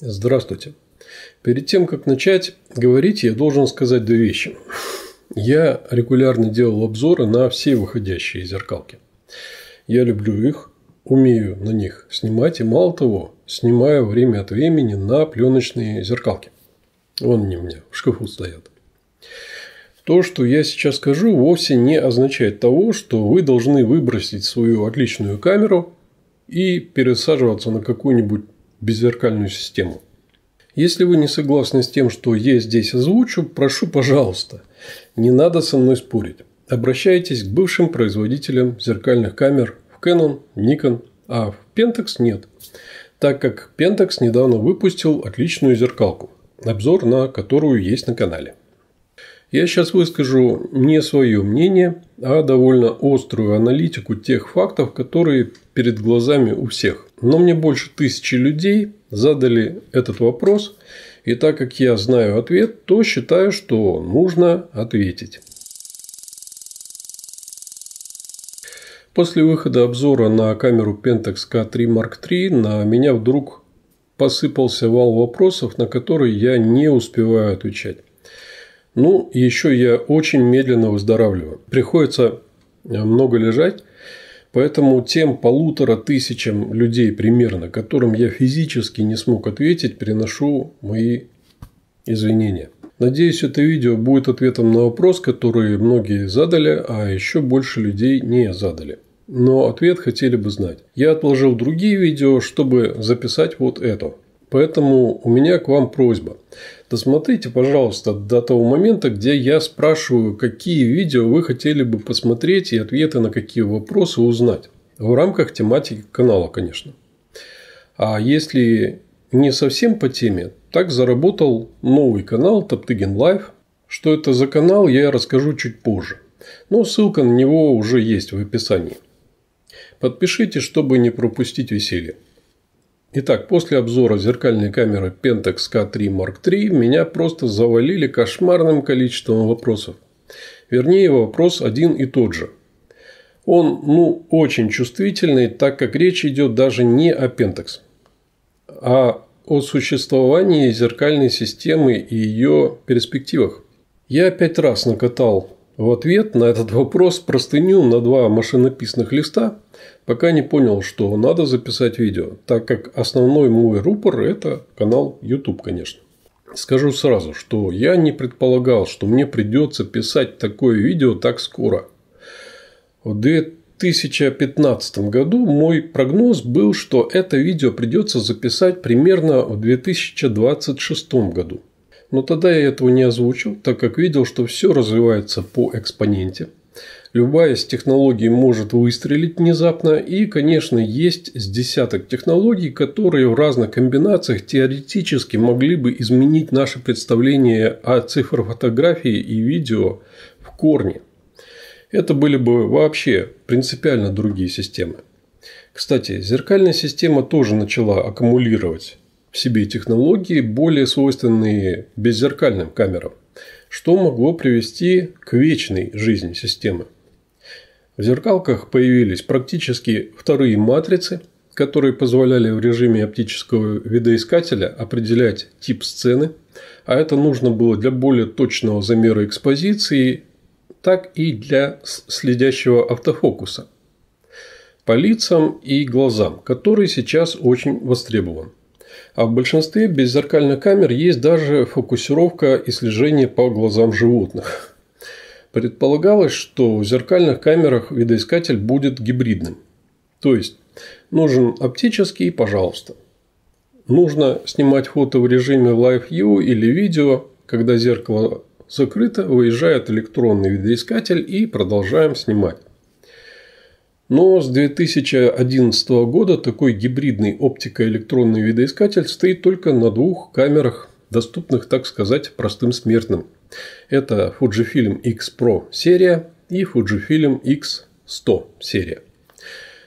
Здравствуйте. Перед тем, как начать говорить, я должен сказать две вещи. Я регулярно делал обзоры на все выходящие зеркалки. Я люблю их, умею на них снимать и мало того, снимаю время от времени на пленочные зеркалки. Вон они у меня в шкафу стоят. То, что я сейчас скажу, вовсе не означает того, что вы должны выбросить свою отличную камеру и пересаживаться на какую-нибудь беззеркальную систему. Если вы не согласны с тем, что я здесь озвучу, прошу, пожалуйста, не надо со мной спорить. Обращайтесь к бывшим производителям зеркальных камер в Canon, Nikon, а в Pentax нет, так как Pentax недавно выпустил отличную зеркалку, обзор на которую есть на канале. Я сейчас выскажу не свое мнение, а довольно острую аналитику тех фактов, которые перед глазами у всех. Но мне больше тысячи людей задали этот вопрос, и так как я знаю ответ, то считаю, что нужно ответить. После выхода обзора на камеру Pentax K3 Mark III на меня вдруг посыпался вал вопросов, на которые я не успеваю отвечать. Ну, еще я очень медленно выздоравливаю. Приходится э, много лежать, Поэтому тем полутора тысячам людей примерно, которым я физически не смог ответить, приношу мои извинения. Надеюсь, это видео будет ответом на вопрос, который многие задали, а еще больше людей не задали. Но ответ хотели бы знать. Я отложил другие видео, чтобы записать вот это. Поэтому у меня к вам просьба. Досмотрите, пожалуйста, до того момента, где я спрашиваю, какие видео вы хотели бы посмотреть и ответы на какие вопросы узнать. В рамках тематики канала, конечно. А если не совсем по теме, так заработал новый канал Топтыгин Лайф. Что это за канал, я расскажу чуть позже. Но ссылка на него уже есть в описании. Подпишите, чтобы не пропустить веселье. Итак, после обзора зеркальной камеры Pentax K3 Mark III меня просто завалили кошмарным количеством вопросов. Вернее, вопрос один и тот же. Он, ну, очень чувствительный, так как речь идет даже не о Pentax, а о существовании зеркальной системы и ее перспективах. Я пять раз накатал в ответ на этот вопрос простыню на два машинописных листа, пока не понял, что надо записать видео, так как основной мой рупор – это канал YouTube, конечно. Скажу сразу, что я не предполагал, что мне придется писать такое видео так скоро. В 2015 году мой прогноз был, что это видео придется записать примерно в 2026 году но тогда я этого не озвучил, так как видел, что все развивается по экспоненте. Любая из технологий может выстрелить внезапно, и, конечно, есть с десяток технологий, которые в разных комбинациях теоретически могли бы изменить наше представление о цифрофотографии и видео в корне. Это были бы вообще принципиально другие системы. Кстати, зеркальная система тоже начала аккумулировать в себе технологии, более свойственные беззеркальным камерам, что могло привести к вечной жизни системы. В зеркалках появились практически вторые матрицы, которые позволяли в режиме оптического видоискателя определять тип сцены, а это нужно было для более точного замера экспозиции, так и для следящего автофокуса – по лицам и глазам, который сейчас очень востребован. А в большинстве беззеркальных камер есть даже фокусировка и слежение по глазам животных. Предполагалось, что в зеркальных камерах видоискатель будет гибридным. То есть, нужен оптический – пожалуйста. Нужно снимать фото в режиме Live View или видео, когда зеркало закрыто, выезжает электронный видоискатель и продолжаем снимать. Но с 2011 года такой гибридный оптико-электронный видоискатель стоит только на двух камерах, доступных, так сказать, простым смертным. Это Fujifilm X Pro серия и Fujifilm X100 серия.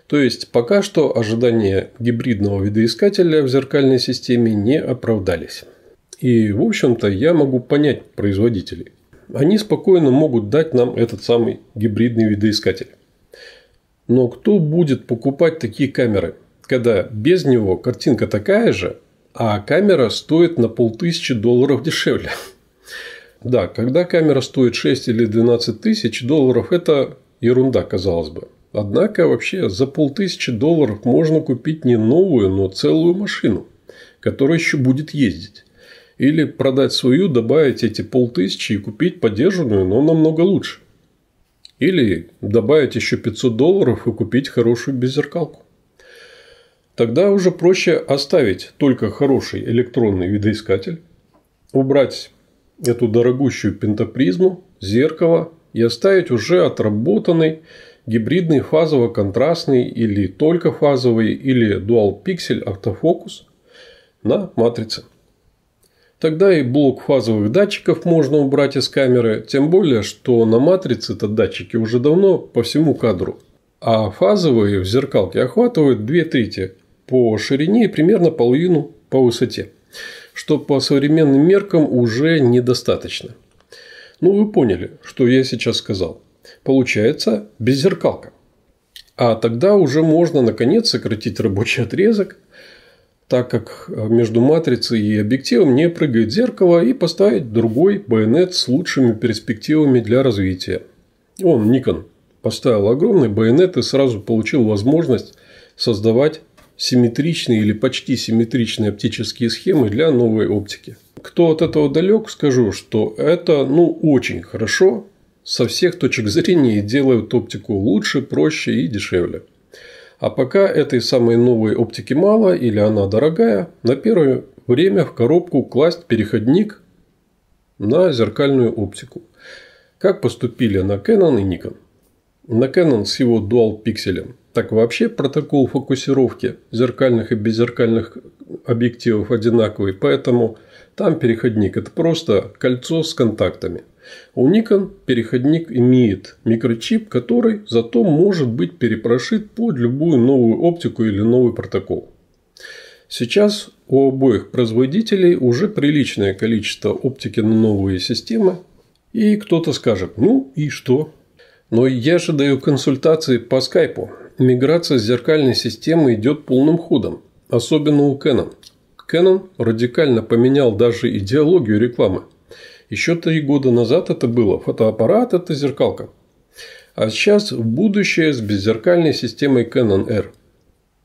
То есть пока что ожидания гибридного видоискателя в зеркальной системе не оправдались. И, в общем-то, я могу понять производителей. Они спокойно могут дать нам этот самый гибридный видоискатель. Но кто будет покупать такие камеры, когда без него картинка такая же, а камера стоит на полтысячи долларов дешевле? Да, когда камера стоит 6 или 12 тысяч долларов, это ерунда, казалось бы. Однако вообще за полтысячи долларов можно купить не новую, но целую машину, которая еще будет ездить. Или продать свою, добавить эти полтысячи и купить подержанную, но намного лучше. Или добавить еще 500 долларов и купить хорошую беззеркалку. Тогда уже проще оставить только хороший электронный видоискатель, убрать эту дорогущую пентапризму, зеркало и оставить уже отработанный гибридный фазово-контрастный или только фазовый или дуал-пиксель автофокус на матрице. Тогда и блок фазовых датчиков можно убрать из камеры, тем более, что на матрице-то датчики уже давно по всему кадру. А фазовые в зеркалке охватывают две трети по ширине и примерно половину по высоте, что по современным меркам уже недостаточно. Ну, вы поняли, что я сейчас сказал. Получается беззеркалка. А тогда уже можно наконец сократить рабочий отрезок – так как между матрицей и объективом не прыгает зеркало, и поставить другой байонет с лучшими перспективами для развития. Он, Nikon, поставил огромный байонет и сразу получил возможность создавать симметричные или почти симметричные оптические схемы для новой оптики. Кто от этого далек, скажу, что это ну очень хорошо со всех точек зрения и делают оптику лучше, проще и дешевле. А пока этой самой новой оптики мало или она дорогая, на первое время в коробку класть переходник на зеркальную оптику. Как поступили на Canon и Nikon. На Canon с его dual пикселем. Так вообще протокол фокусировки зеркальных и беззеркальных объективов одинаковый, поэтому там переходник – это просто кольцо с контактами. У Nikon переходник имеет микрочип, который зато может быть перепрошит под любую новую оптику или новый протокол. Сейчас у обоих производителей уже приличное количество оптики на новые системы. И кто-то скажет, ну и что? Но я же даю консультации по скайпу. Миграция с зеркальной системы идет полным ходом, особенно у Canon. Canon радикально поменял даже идеологию рекламы. Еще три года назад это было фотоаппарат – это зеркалка. А сейчас будущее с беззеркальной системой Canon R.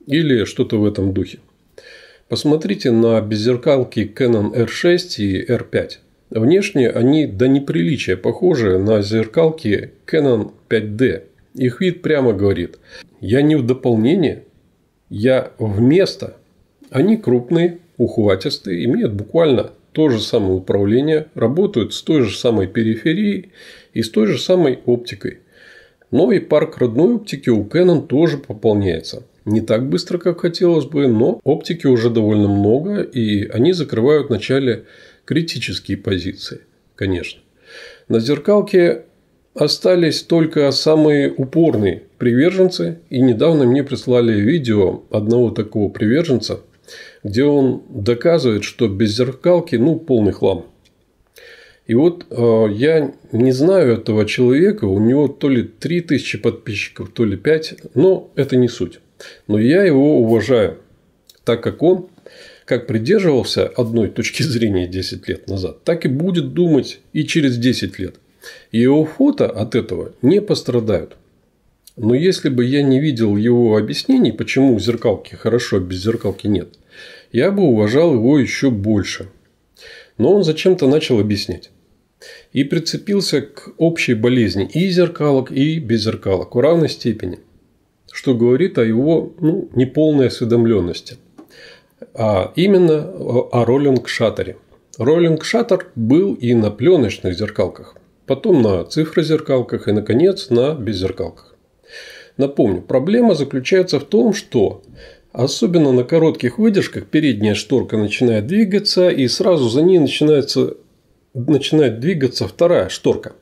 Или что-то в этом духе. Посмотрите на беззеркалки Canon R6 и R5. Внешне они до неприличия похожи на зеркалки Canon 5D. Их вид прямо говорит, я не в дополнение, я вместо. Они крупные, ухватисты, имеют буквально то же самое управление, работают с той же самой периферией и с той же самой оптикой. Но и парк родной оптики у Canon тоже пополняется. Не так быстро, как хотелось бы, но оптики уже довольно много, и они закрывают вначале критические позиции, конечно. На зеркалке остались только самые упорные приверженцы, и недавно мне прислали видео одного такого приверженца, где он доказывает, что без зеркалки, ну, полный хлам. И вот э, я не знаю этого человека, у него то ли 3000 подписчиков, то ли 5, но это не суть. Но я его уважаю, так как он как придерживался одной точки зрения 10 лет назад, так и будет думать и через 10 лет. И его фото от этого не пострадают. Но если бы я не видел его объяснений, почему зеркалки хорошо, а без зеркалки нет – я бы уважал его еще больше. Но он зачем-то начал объяснять. И прицепился к общей болезни и зеркалок, и беззеркалок зеркалок в равной степени, что говорит о его ну, неполной осведомленности. А именно о роллинг-шаттере. Роллинг-шаттер был и на пленочных зеркалках, потом на цифрозеркалках и, наконец, на беззеркалках. Напомню, проблема заключается в том, что Особенно на коротких выдержках передняя шторка начинает двигаться, и сразу за ней начинается, начинает двигаться вторая шторка.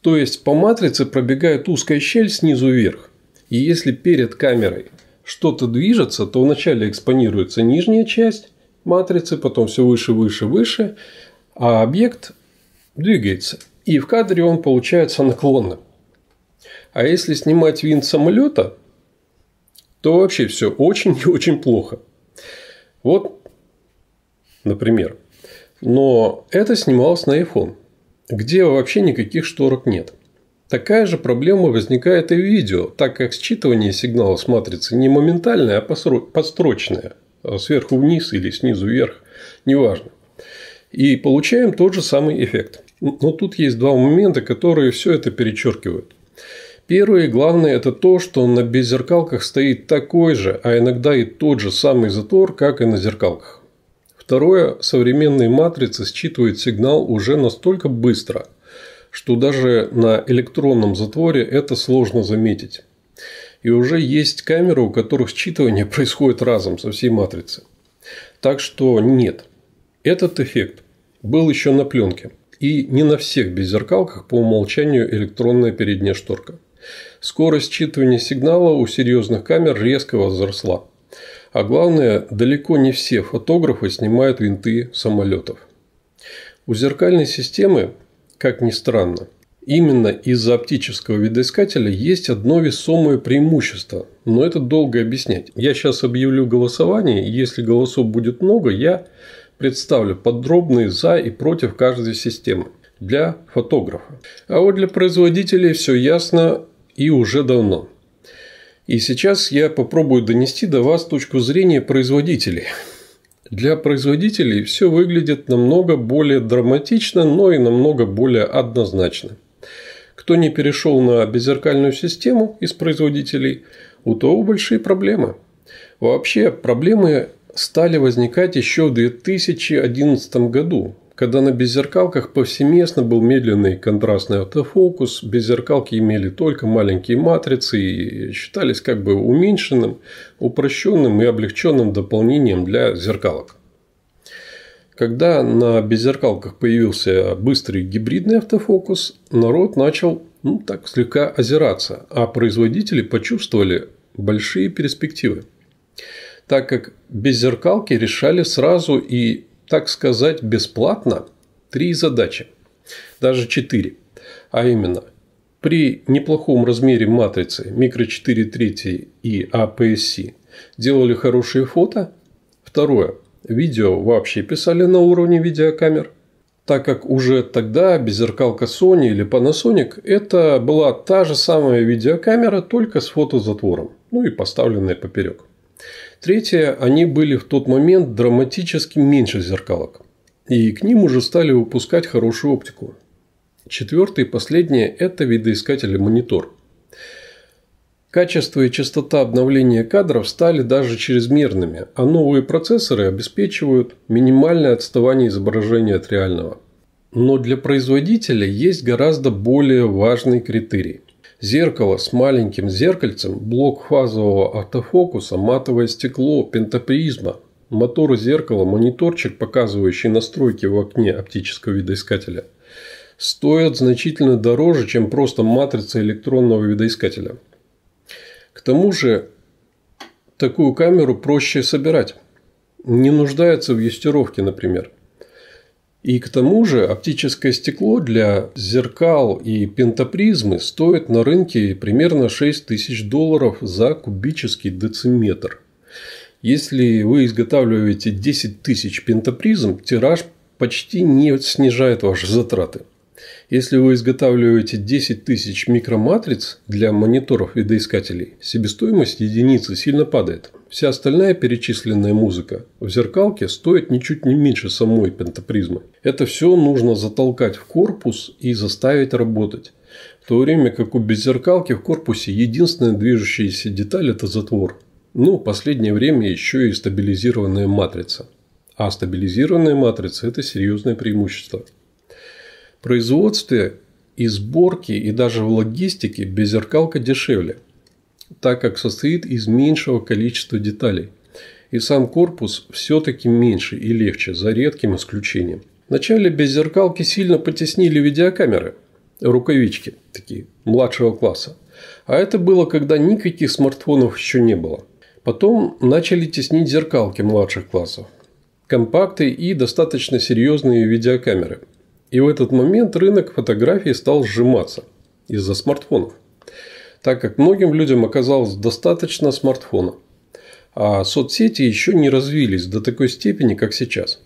То есть по матрице пробегает узкая щель снизу вверх. И если перед камерой что-то движется, то вначале экспонируется нижняя часть матрицы, потом все выше, выше, выше, а объект двигается. И в кадре он получается наклонным. А если снимать винт самолета – то вообще все очень и очень плохо. Вот, например. Но это снималось на iPhone, где вообще никаких шторок нет. Такая же проблема возникает и в видео, так как считывание сигнала с матрицы не моментальное, а подстрочное, а сверху вниз или снизу вверх, неважно. И получаем тот же самый эффект. Но тут есть два момента, которые все это перечеркивают. Первое и главное – это то, что на беззеркалках стоит такой же, а иногда и тот же самый затвор, как и на зеркалках. Второе – современные матрицы считывают сигнал уже настолько быстро, что даже на электронном затворе это сложно заметить. И уже есть камеры, у которых считывание происходит разом со всей матрицы. Так что нет. Этот эффект был еще на пленке. И не на всех беззеркалках по умолчанию электронная передняя шторка. Скорость считывания сигнала у серьезных камер резко возросла. А главное, далеко не все фотографы снимают винты самолетов. У зеркальной системы, как ни странно, именно из-за оптического видоискателя есть одно весомое преимущество, но это долго объяснять. Я сейчас объявлю голосование, и если голосов будет много, я представлю подробные за и против каждой системы для фотографа. А вот для производителей все ясно и уже давно. И сейчас я попробую донести до вас точку зрения производителей. Для производителей все выглядит намного более драматично, но и намного более однозначно. Кто не перешел на беззеркальную систему из производителей, у того большие проблемы. Вообще проблемы стали возникать еще в 2011 году, когда на беззеркалках повсеместно был медленный контрастный автофокус, беззеркалки имели только маленькие матрицы и считались как бы уменьшенным, упрощенным и облегченным дополнением для зеркалок. Когда на беззеркалках появился быстрый гибридный автофокус, народ начал ну, так слегка озираться, а производители почувствовали большие перспективы, так как беззеркалки решали сразу и так сказать, бесплатно три задачи, даже четыре. А именно, при неплохом размере матрицы микро 4 трети и APS-C а делали хорошие фото. Второе. Видео вообще писали на уровне видеокамер, так как уже тогда беззеркалка Sony или Panasonic это была та же самая видеокамера, только с фотозатвором, ну и поставленная поперек. Третье, они были в тот момент драматически меньше зеркалок. И к ним уже стали выпускать хорошую оптику. Четвертое и последнее – это видоискатели монитор. Качество и частота обновления кадров стали даже чрезмерными, а новые процессоры обеспечивают минимальное отставание изображения от реального. Но для производителя есть гораздо более важный критерий – Зеркало с маленьким зеркальцем, блок фазового автофокуса, матовое стекло, пентапризма, мотор зеркала, мониторчик, показывающий настройки в окне оптического видоискателя, стоят значительно дороже, чем просто матрица электронного видоискателя. К тому же, такую камеру проще собирать. Не нуждается в юстировке, например – и к тому же оптическое стекло для зеркал и пентапризмы стоит на рынке примерно 6 тысяч долларов за кубический дециметр. Если вы изготавливаете 10 тысяч пентапризм, тираж почти не снижает ваши затраты. Если вы изготавливаете 10 тысяч микроматриц для мониторов видоискателей, себестоимость единицы сильно падает. Вся остальная перечисленная музыка в зеркалке стоит ничуть не меньше самой пентапризмы. Это все нужно затолкать в корпус и заставить работать. В то время как у беззеркалки в корпусе единственная движущаяся деталь – это затвор. Ну, последнее время еще и стабилизированная матрица. А стабилизированная матрица – это серьезное преимущество производстве и сборке и даже в логистике беззеркалка дешевле, так как состоит из меньшего количества деталей. И сам корпус все-таки меньше и легче, за редким исключением. Вначале беззеркалки сильно потеснили видеокамеры, рукавички такие, младшего класса. А это было, когда никаких смартфонов еще не было. Потом начали теснить зеркалки младших классов, компакты и достаточно серьезные видеокамеры – и в этот момент рынок фотографий стал сжиматься из-за смартфонов, так как многим людям оказалось достаточно смартфона, а соцсети еще не развились до такой степени, как сейчас.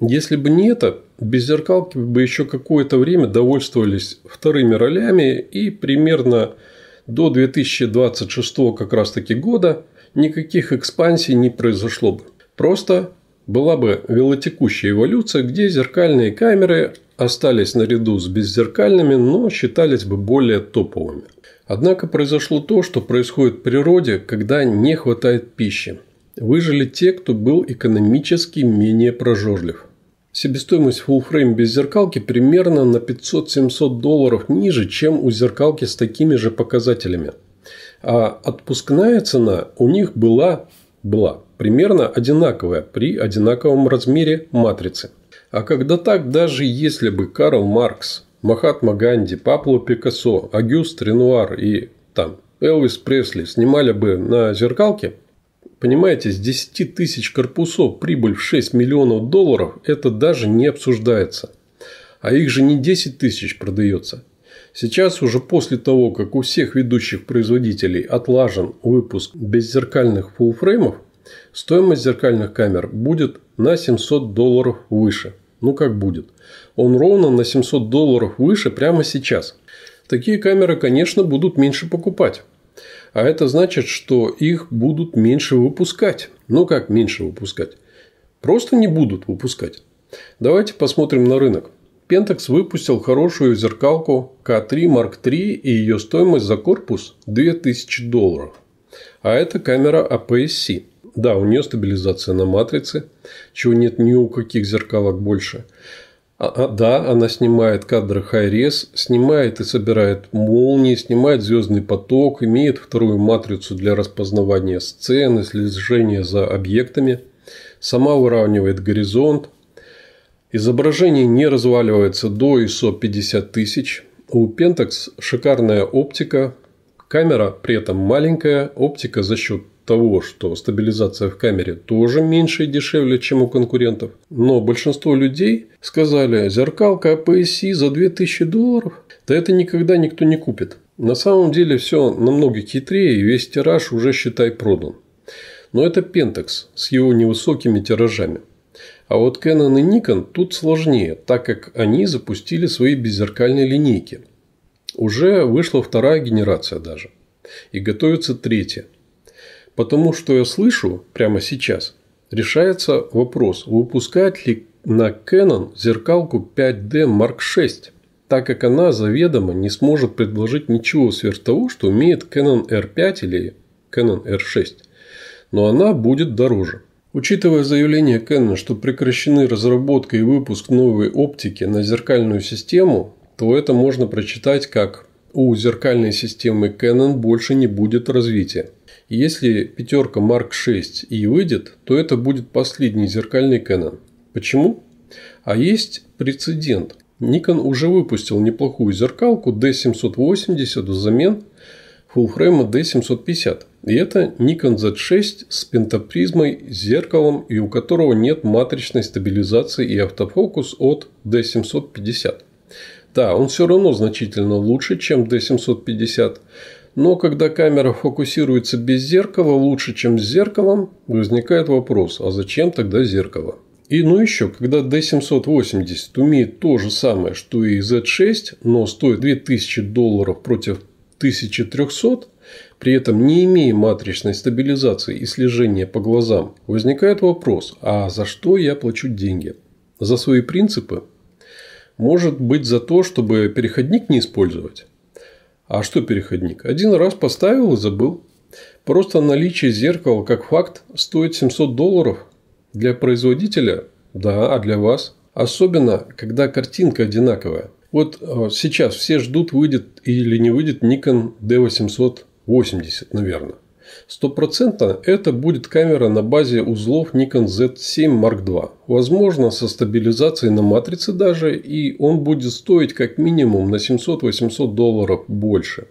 Если бы не это, без зеркалки бы еще какое-то время довольствовались вторыми ролями и примерно до 2026 как раз таки года никаких экспансий не произошло бы. Просто была бы велотекущая эволюция, где зеркальные камеры остались наряду с беззеркальными, но считались бы более топовыми. Однако произошло то, что происходит в природе, когда не хватает пищи. Выжили те, кто был экономически менее прожорлив. Себестоимость фуллфрейм без зеркалки примерно на 500-700 долларов ниже, чем у зеркалки с такими же показателями. А отпускная цена у них была, была примерно одинаковая при одинаковом размере матрицы. А когда так, даже если бы Карл Маркс, Махатма Ганди, Пабло Пикассо, Агюст Ренуар и там Элвис Пресли снимали бы на зеркалке, понимаете, с 10 тысяч корпусов прибыль в 6 миллионов долларов – это даже не обсуждается. А их же не 10 тысяч продается. Сейчас уже после того, как у всех ведущих производителей отлажен выпуск беззеркальных фулфреймов, Стоимость зеркальных камер будет на 700 долларов выше. Ну как будет? Он ровно на 700 долларов выше прямо сейчас. Такие камеры, конечно, будут меньше покупать. А это значит, что их будут меньше выпускать. Ну как меньше выпускать? Просто не будут выпускать. Давайте посмотрим на рынок. Pentax выпустил хорошую зеркалку K3 Mark III и ее стоимость за корпус 2000 долларов. А это камера APS-C. А да, у нее стабилизация на матрице, чего нет ни у каких зеркалок больше. А, а, да, она снимает кадры Хайрес, снимает и собирает молнии, снимает звездный поток, имеет вторую матрицу для распознавания сцены, слежения за объектами, сама выравнивает горизонт. Изображение не разваливается до ISO 50 тысяч. У Pentax шикарная оптика, камера при этом маленькая, оптика за счет того, что стабилизация в камере тоже меньше и дешевле, чем у конкурентов. Но большинство людей сказали, зеркалка APS-C за 2000 долларов, да это никогда никто не купит. На самом деле все намного хитрее, и весь тираж уже, считай, продан. Но это Pentax с его невысокими тиражами. А вот Canon и Nikon тут сложнее, так как они запустили свои беззеркальные линейки. Уже вышла вторая генерация даже. И готовится третья. Потому что я слышу прямо сейчас, решается вопрос, выпускать ли на Canon зеркалку 5D Mark VI, так как она заведомо не сможет предложить ничего сверх того, что умеет Canon R5 или Canon R6, но она будет дороже. Учитывая заявление Canon, что прекращены разработка и выпуск новой оптики на зеркальную систему, то это можно прочитать как «У зеркальной системы Canon больше не будет развития» если пятерка Mark 6 и выйдет, то это будет последний зеркальный Canon. Почему? А есть прецедент. Nikon уже выпустил неплохую зеркалку D780 взамен фуллфрейма D750. И это Nikon Z6 с пентапризмой, зеркалом и у которого нет матричной стабилизации и автофокус от D750. Да, он все равно значительно лучше, чем D750, но когда камера фокусируется без зеркала лучше, чем с зеркалом, возникает вопрос, а зачем тогда зеркало? И ну еще, когда D780 умеет то же самое, что и Z6, но стоит 2000 долларов против 1300, при этом не имея матричной стабилизации и слежения по глазам, возникает вопрос, а за что я плачу деньги? За свои принципы? Может быть за то, чтобы переходник не использовать? А что переходник? Один раз поставил и забыл. Просто наличие зеркала как факт стоит 700 долларов. Для производителя? Да, а для вас? Особенно, когда картинка одинаковая. Вот э, сейчас все ждут, выйдет или не выйдет Nikon D880, наверное. Стопроцентно это будет камера на базе узлов Nikon Z7 Mark II. Возможно, со стабилизацией на матрице даже, и он будет стоить как минимум на 700-800 долларов больше.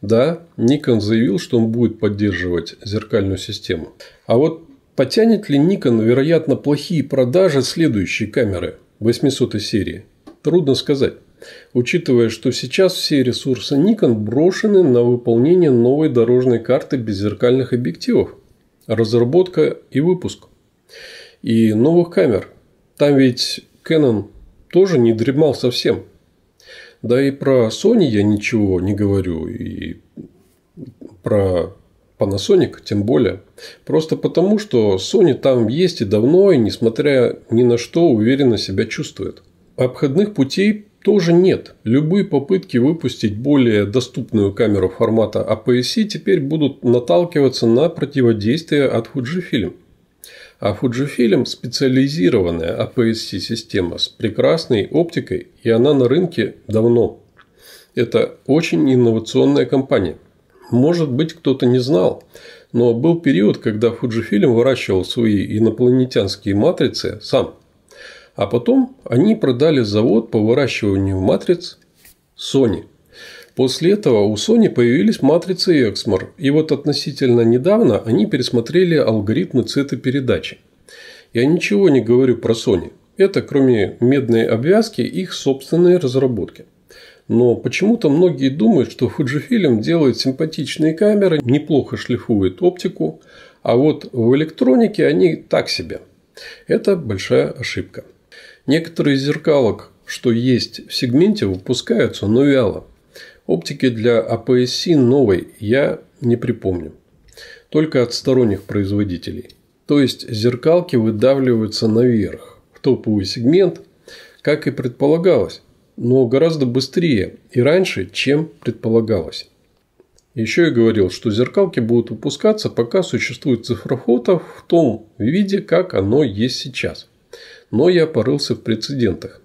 Да, Nikon заявил, что он будет поддерживать зеркальную систему. А вот потянет ли Nikon, вероятно, плохие продажи следующей камеры 800 серии? Трудно сказать учитывая, что сейчас все ресурсы Nikon брошены на выполнение новой дорожной карты беззеркальных объективов, разработка и выпуск. И новых камер. Там ведь Canon тоже не дремал совсем. Да и про Sony я ничего не говорю, и про Panasonic тем более. Просто потому, что Sony там есть и давно, и несмотря ни на что, уверенно себя чувствует. Обходных путей тоже нет. Любые попытки выпустить более доступную камеру формата APS-C а теперь будут наталкиваться на противодействие от Fujifilm. А Fujifilm – специализированная APS-C а система с прекрасной оптикой, и она на рынке давно. Это очень инновационная компания. Может быть, кто-то не знал, но был период, когда Fujifilm выращивал свои инопланетянские матрицы сам – а потом они продали завод по выращиванию матриц Sony. После этого у Sony появились матрицы Exmor, и вот относительно недавно они пересмотрели алгоритмы цветопередачи. Я ничего не говорю про Sony. Это, кроме медной обвязки, их собственные разработки. Но почему-то многие думают, что Fujifilm делает симпатичные камеры, неплохо шлифует оптику, а вот в электронике они так себе. Это большая ошибка. Некоторые зеркалок, что есть в сегменте, выпускаются, но вяло. Оптики для APS-C новой я не припомню. Только от сторонних производителей. То есть зеркалки выдавливаются наверх, в топовый сегмент, как и предполагалось, но гораздо быстрее и раньше, чем предполагалось. Еще я говорил, что зеркалки будут выпускаться, пока существует цифроход в том виде, как оно есть сейчас но я порылся в прецедентах.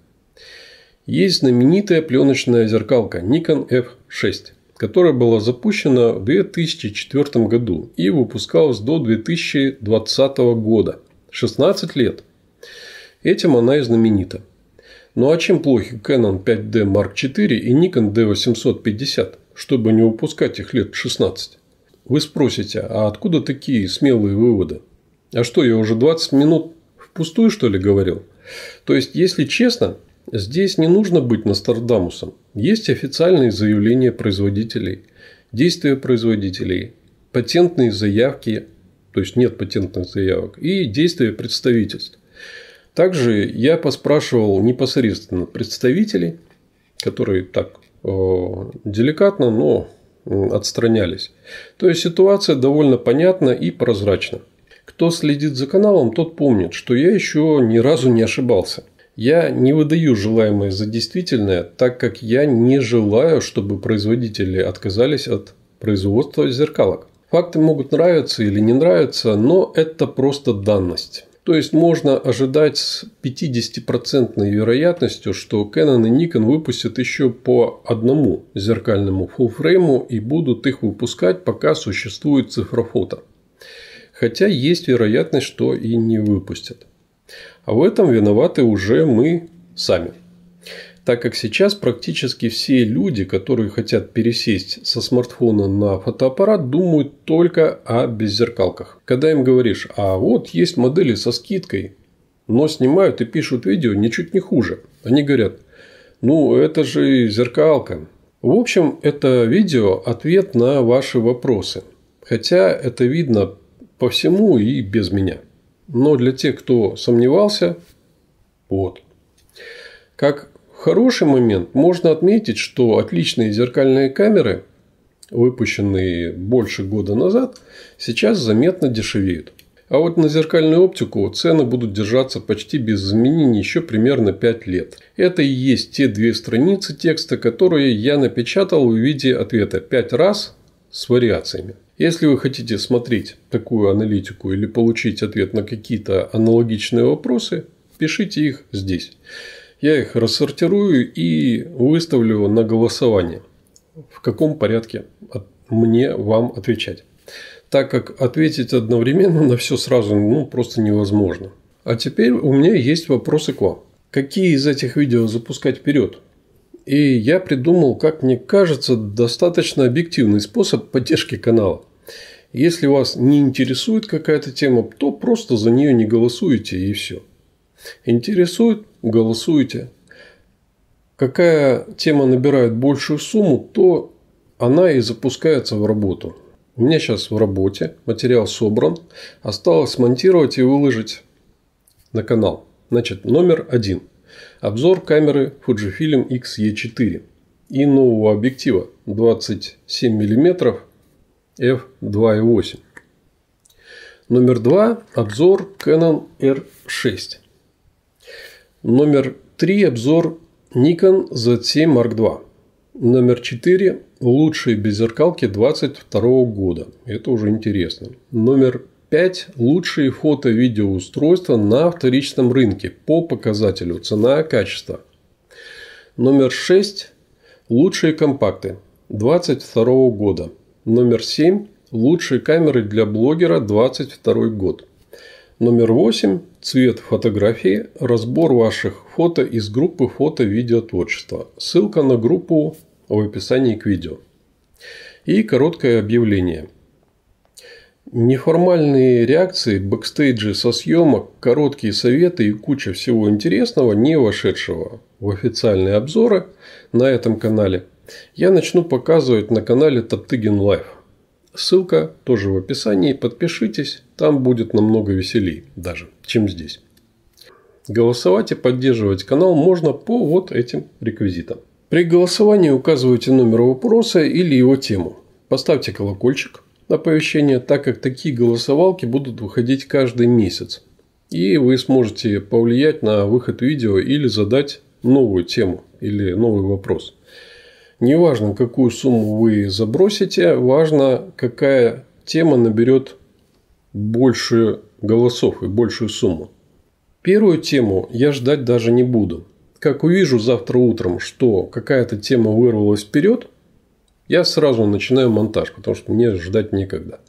Есть знаменитая пленочная зеркалка Nikon F6, которая была запущена в 2004 году и выпускалась до 2020 года. 16 лет. Этим она и знаменита. Ну а чем плохи Canon 5D Mark IV и Nikon D850, чтобы не упускать их лет 16? Вы спросите, а откуда такие смелые выводы? А что, я уже 20 минут Пустую, что ли, говорил? То есть, если честно, здесь не нужно быть Нострадамусом. Есть официальные заявления производителей, действия производителей, патентные заявки, то есть нет патентных заявок, и действия представительств. Также я поспрашивал непосредственно представителей, которые так э, деликатно, но отстранялись. То есть ситуация довольно понятна и прозрачна. Кто следит за каналом, тот помнит, что я еще ни разу не ошибался. Я не выдаю желаемое за действительное, так как я не желаю, чтобы производители отказались от производства зеркалок. Факты могут нравиться или не нравиться, но это просто данность. То есть можно ожидать с 50% вероятностью, что Canon и Nikon выпустят еще по одному зеркальному фулфрейму и будут их выпускать, пока существует цифрофото хотя есть вероятность, что и не выпустят. А в этом виноваты уже мы сами. Так как сейчас практически все люди, которые хотят пересесть со смартфона на фотоаппарат, думают только о беззеркалках. Когда им говоришь, а вот есть модели со скидкой, но снимают и пишут видео ничуть не хуже. Они говорят, ну это же зеркалка. В общем, это видео ответ на ваши вопросы. Хотя это видно по всему и без меня. Но для тех, кто сомневался, вот. Как хороший момент можно отметить, что отличные зеркальные камеры, выпущенные больше года назад, сейчас заметно дешевеют. А вот на зеркальную оптику цены будут держаться почти без изменений еще примерно 5 лет. Это и есть те две страницы текста, которые я напечатал в виде ответа 5 раз с вариациями. Если вы хотите смотреть такую аналитику или получить ответ на какие-то аналогичные вопросы, пишите их здесь. Я их рассортирую и выставлю на голосование, в каком порядке мне вам отвечать. Так как ответить одновременно на все сразу ну, просто невозможно. А теперь у меня есть вопросы к вам. Какие из этих видео запускать вперед? И я придумал, как мне кажется, достаточно объективный способ поддержки канала. Если вас не интересует какая-то тема, то просто за нее не голосуйте и все. Интересует – голосуйте. Какая тема набирает большую сумму, то она и запускается в работу. У меня сейчас в работе, материал собран, осталось смонтировать и выложить на канал. Значит, номер один. Обзор камеры Fujifilm XE4 и нового объектива 27 мм f2.8. Номер 2 – обзор Canon R6. Номер 3 – обзор Nikon Z7 Mark II. Номер 4 – лучшие беззеркалки 2022 года. Это уже интересно. Номер 5. Лучшие фото-видеоустройства на вторичном рынке по показателю цена-качество. Номер 6. Лучшие компакты 2022 года. Номер 7. Лучшие камеры для блогера 22 год. Номер 8. Цвет фотографии. Разбор ваших фото из группы фото видеотворчества Ссылка на группу в описании к видео. И короткое объявление. Неформальные реакции, бэкстейджи со съемок, короткие советы и куча всего интересного, не вошедшего в официальные обзоры на этом канале – я начну показывать на канале Топтыгин Лайф. Ссылка тоже в описании. Подпишитесь, там будет намного веселей даже, чем здесь. Голосовать и поддерживать канал можно по вот этим реквизитам. При голосовании указывайте номер вопроса или его тему. Поставьте колокольчик на оповещения, так как такие голосовалки будут выходить каждый месяц. И вы сможете повлиять на выход видео или задать новую тему или новый вопрос. Неважно, какую сумму вы забросите, важно, какая тема наберет больше голосов и большую сумму. Первую тему я ждать даже не буду. Как увижу завтра утром, что какая-то тема вырвалась вперед, я сразу начинаю монтаж, потому что мне ждать некогда.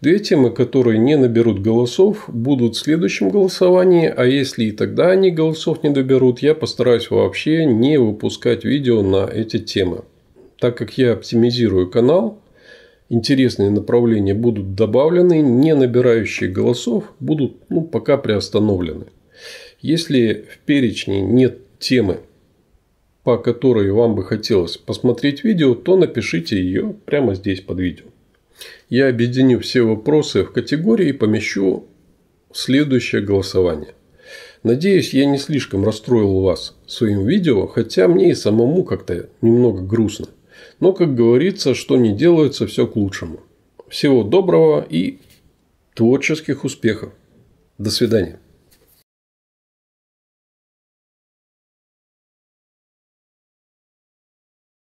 Две темы, которые не наберут голосов, будут в следующем голосовании, а если и тогда они голосов не доберут, я постараюсь вообще не выпускать видео на эти темы. Так как я оптимизирую канал, интересные направления будут добавлены, не набирающие голосов будут ну, пока приостановлены. Если в перечне нет темы, по которой вам бы хотелось посмотреть видео, то напишите ее прямо здесь под видео. Я объединю все вопросы в категории и помещу следующее голосование. Надеюсь, я не слишком расстроил вас своим видео, хотя мне и самому как-то немного грустно. Но, как говорится, что не делается, все к лучшему. Всего доброго и творческих успехов. До свидания.